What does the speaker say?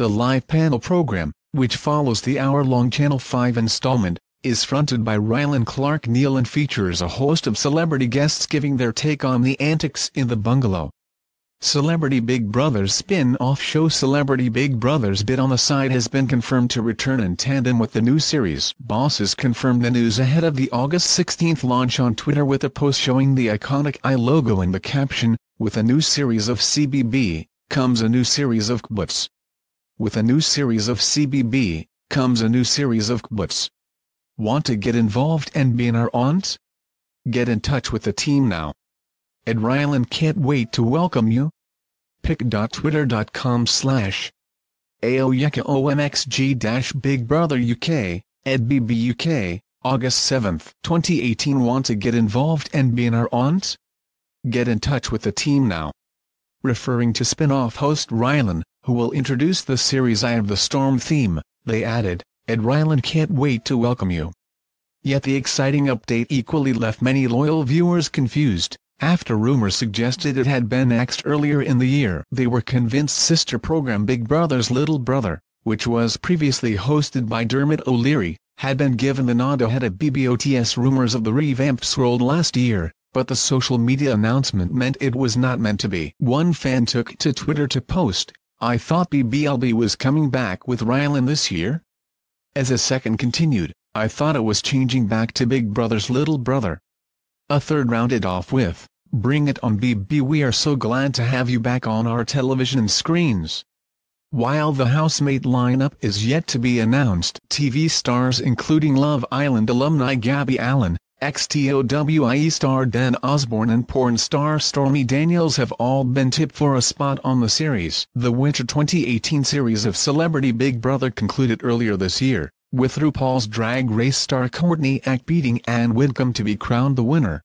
The live panel program, which follows the hour-long Channel 5 installment, is fronted by Rylan Clark Neal and features a host of celebrity guests giving their take on the antics in the bungalow. Celebrity Big Brother's spin-off show Celebrity Big Brother's Bit on the side has been confirmed to return in tandem with the new series. Bosses confirmed the news ahead of the August 16 launch on Twitter with a post showing the iconic I logo and the caption, with a new series of CBB, comes a new series of kbifs. With a new series of CBB, comes a new series of kibbutz. Want to get involved and be in our aunt? Get in touch with the team now. Ed Ryland can't wait to welcome you. pic.twitter.com slash aoyekaomxg Big Brother UK, August 7, 2018 Want to get involved and be in our aunt? Get in touch with the team now. Referring to spin-off host Rylan, who will introduce the series Eye of the Storm theme, they added, Ed Ryland can't wait to welcome you. Yet the exciting update equally left many loyal viewers confused, after rumors suggested it had been axed earlier in the year. They were convinced sister program Big Brother's Little Brother, which was previously hosted by Dermot O'Leary, had been given the nod ahead of BBOTS rumors of the revamp swirled last year, but the social media announcement meant it was not meant to be. One fan took to Twitter to post, I thought BBLB was coming back with Rylan this year. As a second continued, I thought it was changing back to Big Brother's Little Brother. A third rounded off with, Bring It On BB We are so glad to have you back on our television screens. While the housemate lineup is yet to be announced, TV stars including Love Island alumni Gabby Allen, XTOWIE star Dan Osborne and porn star Stormy Daniels have all been tipped for a spot on the series. The winter 2018 series of Celebrity Big Brother concluded earlier this year, with RuPaul's Drag Race star Courtney Act beating Anne Whitcomb to be crowned the winner.